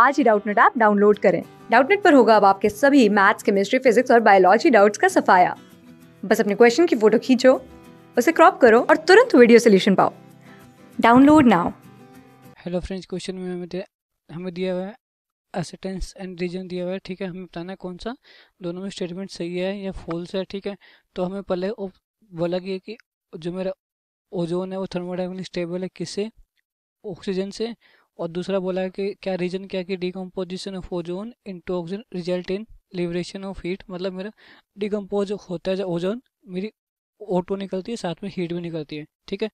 आज ही Doubtnut app download करें डाउटनेट पर होगा अब आपके सभी मैथ्स केमिस्ट्री फिजिक्स और बायोलॉजी डाउट्स का सफाया बस अपने क्वेश्चन की फोटो खींचो उसे क्रॉप करो और तुरंत वीडियो सोल्यूशन पाओ download now hello friends question में हमें हमें दिया हुआ है असटेंस एंड रीजन दिया हुआ है ठीक है हमें बताना है कौन सा दोनों में स्टेटमेंट सही है या फॉल्स है ठीक है तो हमें पहले बोला गया कि जो मेरा ओजोन है वो थर्मोडाइनमिकली स्टेबल है किससे ऑक्सीजन से और दूसरा बोला है कि क्या रीजन क्या कि decomposition of ozone into oxygen result in liberation of heat मतलब मेरा डिकम्पोज होता है ओजोन मेरी ओ टू निकलती है साथ में हीट भी निकलती है ठीक है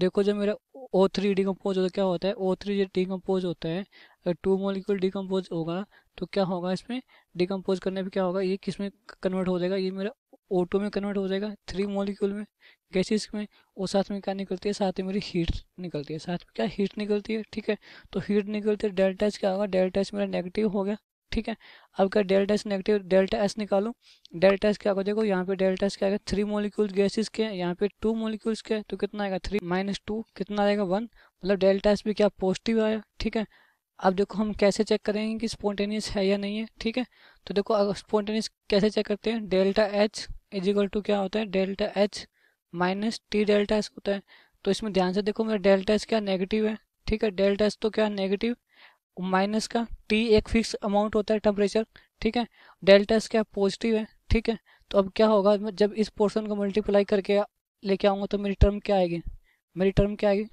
देखो जब मेरा ओ थ्री डिकम्पोज होता है क्या होता है ओ थ्री जब डिकम्पोज होता है अगर टू मोलिक्यूल डिकम्पोज होगा तो क्या होगा इसमें डिकम्पोज करने पर क्या होगा ये किस में कन्वर्ट हो जाएगा ये मेरा टू में कन्वर्ट हो जाएगा थ्री मोलिक्यूल में गैसेस में और साथ में क्या निकलती है साथ में मेरी हीट निकलती है साथ में क्या हीट निकलती है ठीक है तो हीट निकलती है डेल्टा एच क्या होगा डेल्टा एच मेरा नेगेटिव हो गया ठीक है अब क्या delta S negative delta S निकालो डेल्टा एस क्या होगा देखो यहाँ पे डेल्टा एस क्या आएगा थ्री मोलिक्यूल्स गैसेज के यहाँ पे टू मोलिक्यूल्स के तो कितना आएगा थ्री माइनस टू कितना आएगा वन मतलब डेल्टा एस भी क्या पॉजिटिव आया ठीक है अब देखो हम कैसे चेक करेंगे कि स्पॉन्टेनियस है या नहीं है ठीक है तो देखो अगर स्पॉन्टेनियस कैसे चेक करते हैं delta H is equal to क्या होता है delta H minus T delta S होता है तो इसमें ध्यान से देखो मेरा डेल्टा एस क्या नेगेटिव है ठीक है डेल्टा एस तो क्या नेगेटिव माइनस का टी एक फिक्स अमाउंट होता है टेम्परेचर ठीक है डेल्टा एस क्या पॉजिटिव है ठीक है तो अब क्या होगा जब इस पोर्सन को मल्टीप्लाई करके लेके आऊँगा तो मेरी टर्म क्या आएगी मेरी टर्म क्या आएगी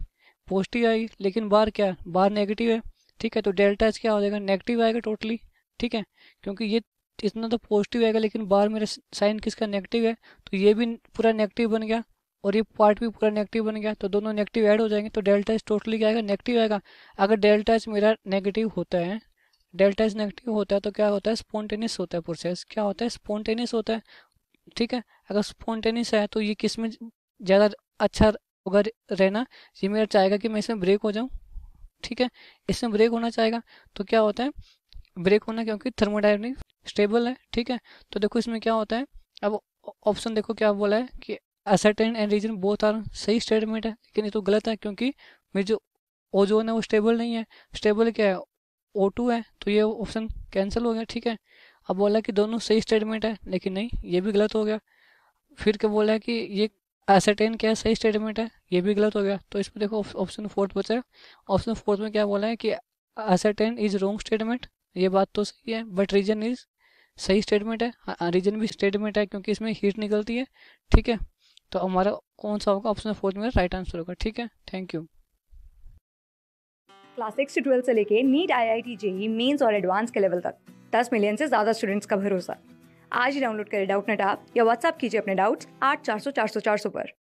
पॉजिटिव आएगी लेकिन बार क्या है बार नेगेटिव है ठीक है तो डेल्टा एस क्या हो जाएगा नेगेटिव आएगा टोटली ठीक है क्योंकि ये तो इतना तो पॉजिटिव आएगा लेकिन बाहर मेरा साइन किसका नेगेटिव है तो ये भी पूरा नेगेटिव बन गया और ये पार्ट भी पूरा नेगेटिव बन गया तो दोनों नेगेटिव ऐड हो जाएंगे तो डेल्टा एच टोटली क्या आएगा नेगेटिव आएगा अगर डेल्टा एच मेरा नेगेटिव होता है डेल्टा एच नेगेटिव होता है तो क्या होता है स्पॉन्टेनियस होता है प्रोसेस क्या होता है स्पॉन्टेनियस होता है ठीक है अगर स्पॉन्टेनियस है तो ये किस में ज़्यादा अच्छा होगा रहना ये मेरा चाहेगा कि मैं इसमें ब्रेक हो जाऊँ ठीक है इसमें ब्रेक होना चाहेगा तो क्या होता है ब्रेक होना क्योंकि थर्मोडाइनमिक स्टेबल है ठीक है तो देखो इसमें क्या होता है अब ऑप्शन देखो क्या बोला है कि assertion and reason both are सही स्टेटमेंट है लेकिन ये तो गलत है क्योंकि मेरे जो ओजोन है वो स्टेबल नहीं है स्टेबल क्या है ओ टू है तो ये ऑप्शन कैंसिल हो गया ठीक है अब बोला कि दोनों सही स्टेटमेंट है लेकिन नहीं ये भी गलत हो गया फिर क्या बोला है कि ये एसरटेन क्या है सही स्टेटमेंट है ये भी गलत हो गया तो इसमें देखो ऑप्शन फोर्थ बचा ऑप्शन फोर्थ में क्या बोला है कि एसरटेन इज रॉन्ग स्टेटमेंट ये बात तो सही है बट रीजन इज सही स्टेटमेंट है रीजन हाँ, हाँ, भी स्टेटमेंट है क्योंकि इसमें हीट निकलती है ठीक है तो हमारा कौन सा होगा ऑप्शन फोर्थ में राइट आंसर होगा ठीक है थैंक यू क्लास सिक्स से ट्वेल्थ से लेके NEET I I T JEE mains और एडवांस के लेवल तक दस मिलियन से ज़्यादा स्टूडेंट्स का भरोसा आज ही डाउनलोड करें डाउट नेट आप या व्हाट्सअप कीजिए अपने डाउट्स आठ चार सौ चार सौ चार सौ पर